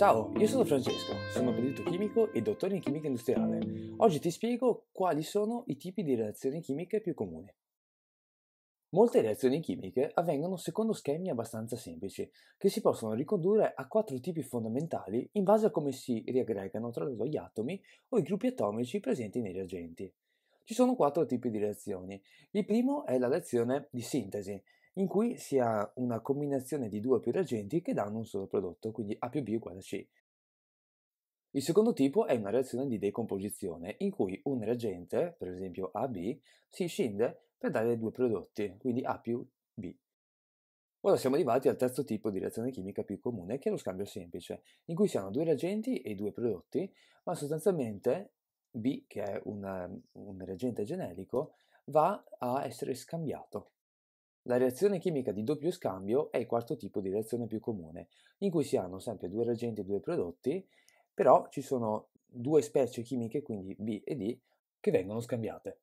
Ciao, io sono Francesco, sono perito chimico e dottore in chimica industriale. Oggi ti spiego quali sono i tipi di reazioni chimiche più comuni. Molte reazioni chimiche avvengono secondo schemi abbastanza semplici, che si possono ricondurre a quattro tipi fondamentali in base a come si riaggregano tra loro gli atomi o i gruppi atomici presenti nei reagenti. Ci sono quattro tipi di reazioni. Il primo è la reazione di sintesi, in cui si ha una combinazione di due o più reagenti che danno un solo prodotto, quindi A più B uguale a C. Il secondo tipo è una reazione di decomposizione, in cui un reagente, per esempio AB, si scinde per dare due prodotti, quindi A più B. Ora siamo arrivati al terzo tipo di reazione chimica più comune, che è lo scambio semplice, in cui si hanno due reagenti e due prodotti, ma sostanzialmente B, che è un, un reagente generico, va a essere scambiato. La reazione chimica di doppio scambio è il quarto tipo di reazione più comune, in cui si hanno sempre due reagenti e due prodotti, però ci sono due specie chimiche, quindi B e D, che vengono scambiate.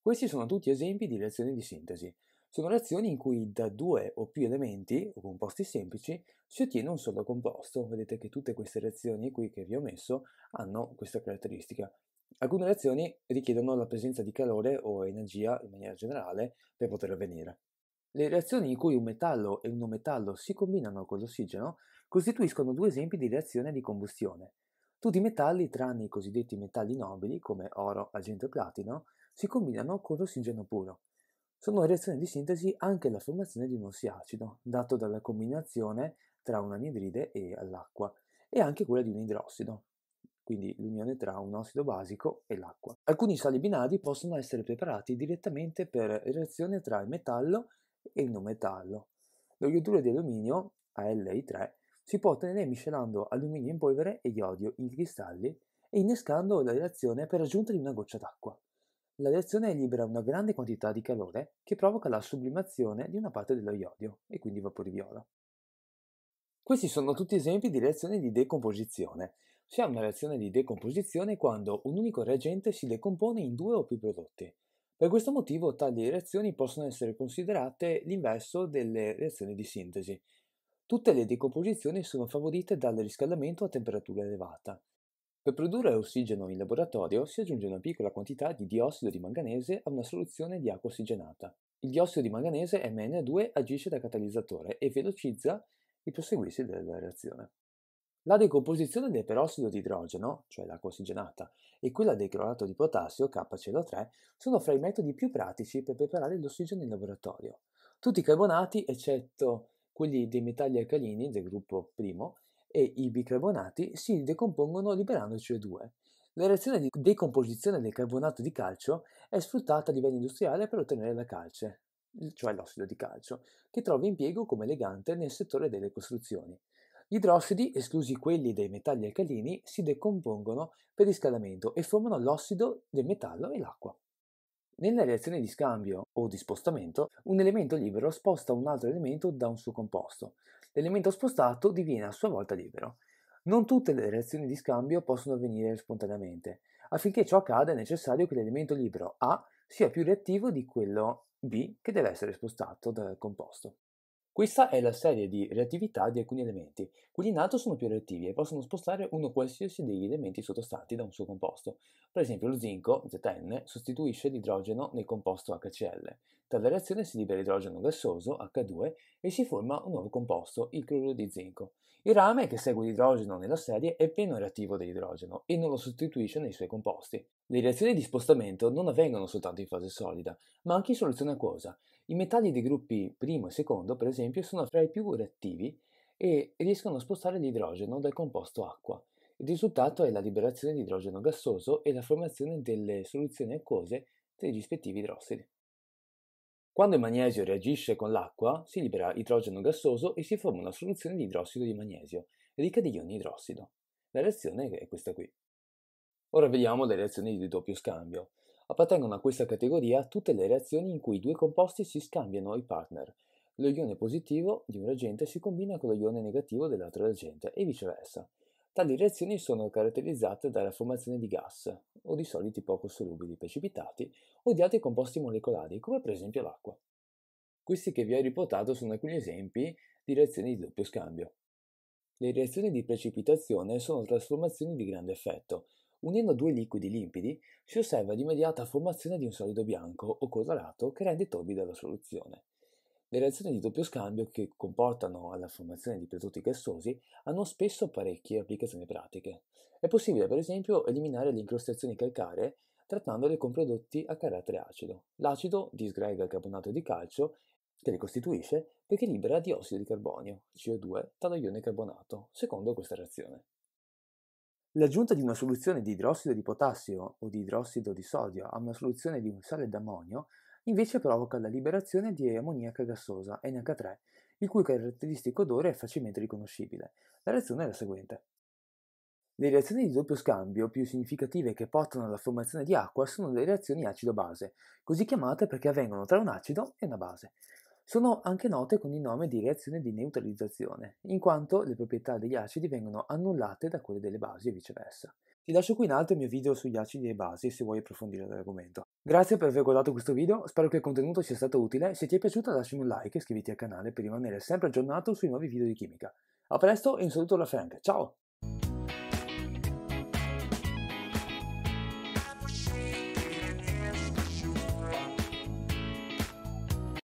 Questi sono tutti esempi di reazioni di sintesi. Sono reazioni in cui da due o più elementi o composti semplici si ottiene un solo composto. Vedete che tutte queste reazioni qui che vi ho messo hanno questa caratteristica. Alcune reazioni richiedono la presenza di calore o energia in maniera generale per poter avvenire. Le reazioni in cui un metallo e un non metallo si combinano con l'ossigeno costituiscono due esempi di reazione di combustione. Tutti i metalli, tranne i cosiddetti metalli nobili, come oro, argento e platino, si combinano con l'ossigeno puro. Sono reazioni di sintesi anche la formazione di un ossiacido, dato dalla combinazione tra un anidride e l'acqua, e anche quella di un idrossido, quindi l'unione tra un ossido basico e l'acqua. Alcuni sali binari possono essere preparati direttamente per reazione tra il metallo e e il non metallo. Lo ioduro di alluminio, ali 3 si può ottenere miscelando alluminio in polvere e iodio in cristalli e innescando la reazione per aggiunta di una goccia d'acqua. La reazione libera una grande quantità di calore che provoca la sublimazione di una parte dello iodio e quindi vapori viola. Questi sono tutti esempi di reazioni di decomposizione. Si ha una reazione di decomposizione quando un unico reagente si decompone in due o più prodotti. Per questo motivo tali reazioni possono essere considerate l'inverso delle reazioni di sintesi. Tutte le decomposizioni sono favorite dal riscaldamento a temperatura elevata. Per produrre ossigeno in laboratorio si aggiunge una piccola quantità di diossido di manganese a una soluzione di acqua ossigenata. Il diossido di manganese Mn2 agisce da catalizzatore e velocizza il proseguirsi della reazione. La decomposizione del perossido di idrogeno, cioè l'acqua ossigenata, e quella del clorato di potassio, KCO3, sono fra i metodi più pratici per preparare l'ossigeno in laboratorio. Tutti i carbonati, eccetto quelli dei metalli alcalini del gruppo primo, e i bicarbonati si decompongono liberando CO2. La reazione di decomposizione del carbonato di calcio è sfruttata a livello industriale per ottenere la calce, cioè l'ossido di calcio, che trova impiego come legante nel settore delle costruzioni. Gli idrossidi, esclusi quelli dei metalli alcalini, si decompongono per riscaldamento e formano l'ossido del metallo e l'acqua. Nella reazione di scambio o di spostamento, un elemento libero sposta un altro elemento da un suo composto. L'elemento spostato diviene a sua volta libero. Non tutte le reazioni di scambio possono avvenire spontaneamente. Affinché ciò accada è necessario che l'elemento libero A sia più reattivo di quello B che deve essere spostato dal composto. Questa è la serie di reattività di alcuni elementi. Quelli in alto sono più reattivi e possono spostare uno qualsiasi degli elementi sottostanti da un suo composto. Per esempio lo zinco, ZN, sostituisce l'idrogeno nel composto HCl. Dalla reazione si libera idrogeno gassoso, H2, e si forma un nuovo composto, il cloruro di zinco. Il rame che segue l'idrogeno nella serie è meno reattivo dell'idrogeno e non lo sostituisce nei suoi composti. Le reazioni di spostamento non avvengono soltanto in fase solida, ma anche in soluzione acquosa. I metalli dei gruppi primo e secondo, per esempio, esempio, sono fra i più reattivi e riescono a spostare l'idrogeno dal composto acqua. Il risultato è la liberazione di idrogeno gassoso e la formazione delle soluzioni acquose dei rispettivi idrossidi. Quando il magnesio reagisce con l'acqua, si libera idrogeno gassoso e si forma una soluzione di idrossido di magnesio, ricca di ioni idrossido. La reazione è questa qui. Ora vediamo le reazioni di doppio scambio. Appartengono a questa categoria tutte le reazioni in cui i due composti si scambiano i partner, lo ione positivo di un reagente si combina con lo ione negativo dell'altro reagente e viceversa. Tali reazioni sono caratterizzate dalla formazione di gas o di soliti poco solubili precipitati o di altri composti molecolari, come per esempio l'acqua. Questi che vi ho riportato sono alcuni esempi di reazioni di doppio scambio. Le reazioni di precipitazione sono trasformazioni di grande effetto. Unendo due liquidi limpidi si osserva l'immediata formazione di un solido bianco o colorato che rende torbida la soluzione. Le reazioni di doppio scambio che comportano alla formazione di prodotti gassosi hanno spesso parecchie applicazioni pratiche. È possibile, per esempio, eliminare le incrostazioni calcaree trattandole con prodotti a carattere acido. L'acido disgrega il carbonato di calcio che le costituisce perché libera diossido di carbonio, CO2, dallo carbonato, secondo questa reazione. L'aggiunta di una soluzione di idrossido di potassio o di idrossido di sodio a una soluzione di un sale d'ammonio Invece provoca la liberazione di ammoniaca gassosa, NH3, il cui caratteristico odore è facilmente riconoscibile. La reazione è la seguente. Le reazioni di doppio scambio più significative che portano alla formazione di acqua sono le reazioni acido-base, così chiamate perché avvengono tra un acido e una base. Sono anche note con il nome di reazione di neutralizzazione, in quanto le proprietà degli acidi vengono annullate da quelle delle basi e viceversa. Ti lascio qui in alto il mio video sugli acidi e basi se vuoi approfondire l'argomento. Grazie per aver guardato questo video, spero che il contenuto sia stato utile, se ti è piaciuto lasciami un like e iscriviti al canale per rimanere sempre aggiornato sui nuovi video di chimica. A presto e un saluto da Frank, ciao!